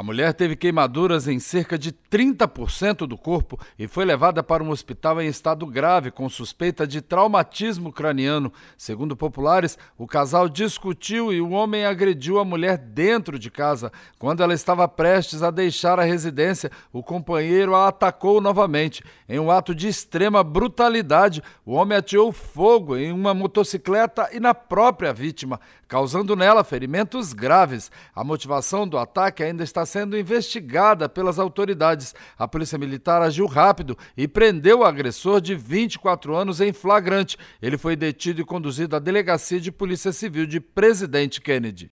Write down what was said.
A mulher teve queimaduras em cerca de 30% do corpo e foi levada para um hospital em estado grave com suspeita de traumatismo craniano. Segundo populares, o casal discutiu e o homem agrediu a mulher dentro de casa. Quando ela estava prestes a deixar a residência, o companheiro a atacou novamente. Em um ato de extrema brutalidade, o homem atirou fogo em uma motocicleta e na própria vítima, causando nela ferimentos graves. A motivação do ataque ainda está sendo investigada pelas autoridades. A Polícia Militar agiu rápido e prendeu o agressor de 24 anos em flagrante. Ele foi detido e conduzido à Delegacia de Polícia Civil de Presidente Kennedy.